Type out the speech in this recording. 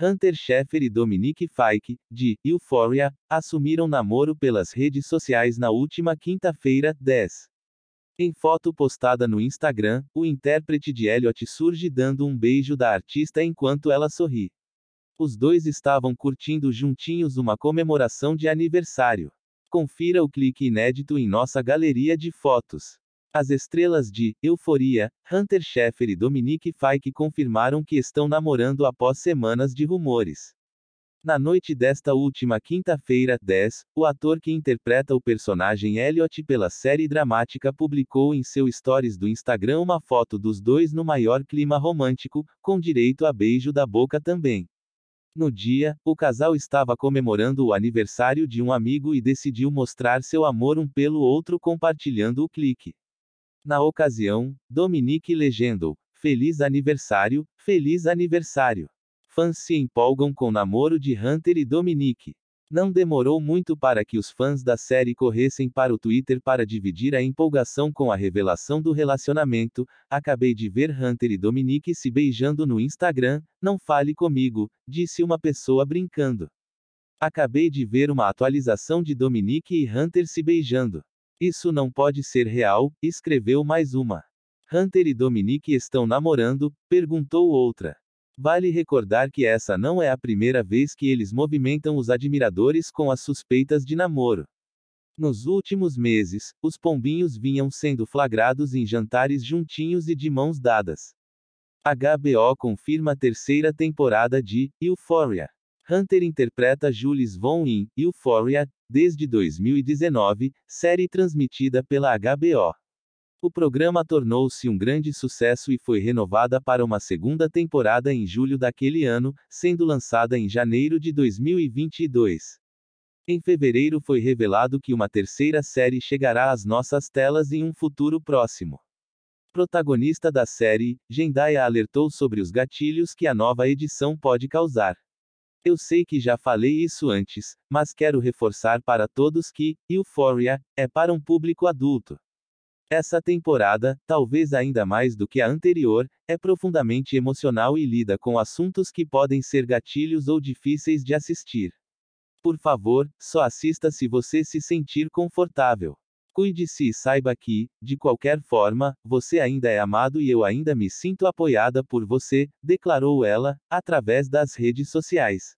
Hunter Schaeffer e Dominique Fike, de Euphoria, assumiram namoro pelas redes sociais na última quinta-feira, 10. Em foto postada no Instagram, o intérprete de Elliot surge dando um beijo da artista enquanto ela sorri. Os dois estavam curtindo juntinhos uma comemoração de aniversário. Confira o clique inédito em nossa galeria de fotos. As estrelas de Euforia, Hunter Schaeffer e Dominique Fike confirmaram que estão namorando após semanas de rumores. Na noite desta última quinta-feira, 10, o ator que interpreta o personagem Elliot pela série dramática publicou em seu stories do Instagram uma foto dos dois no maior clima romântico, com direito a beijo da boca também. No dia, o casal estava comemorando o aniversário de um amigo e decidiu mostrar seu amor um pelo outro compartilhando o clique. Na ocasião, Dominique legendo: feliz aniversário, feliz aniversário. Fãs se empolgam com o namoro de Hunter e Dominique. Não demorou muito para que os fãs da série corressem para o Twitter para dividir a empolgação com a revelação do relacionamento. Acabei de ver Hunter e Dominique se beijando no Instagram, não fale comigo, disse uma pessoa brincando. Acabei de ver uma atualização de Dominique e Hunter se beijando. Isso não pode ser real, escreveu mais uma. Hunter e Dominique estão namorando? perguntou outra. Vale recordar que essa não é a primeira vez que eles movimentam os admiradores com as suspeitas de namoro. Nos últimos meses, os pombinhos vinham sendo flagrados em jantares juntinhos e de mãos dadas. HBO confirma a terceira temporada de Euphoria. Hunter interpreta Jules Vaughn in Euphoria, desde 2019, série transmitida pela HBO. O programa tornou-se um grande sucesso e foi renovada para uma segunda temporada em julho daquele ano, sendo lançada em janeiro de 2022. Em fevereiro foi revelado que uma terceira série chegará às nossas telas em um futuro próximo. Protagonista da série, Zendaya alertou sobre os gatilhos que a nova edição pode causar. Eu sei que já falei isso antes, mas quero reforçar para todos que Euphoria é para um público adulto. Essa temporada, talvez ainda mais do que a anterior, é profundamente emocional e lida com assuntos que podem ser gatilhos ou difíceis de assistir. Por favor, só assista se você se sentir confortável. Cuide-se e saiba que, de qualquer forma, você ainda é amado e eu ainda me sinto apoiada por você, declarou ela, através das redes sociais.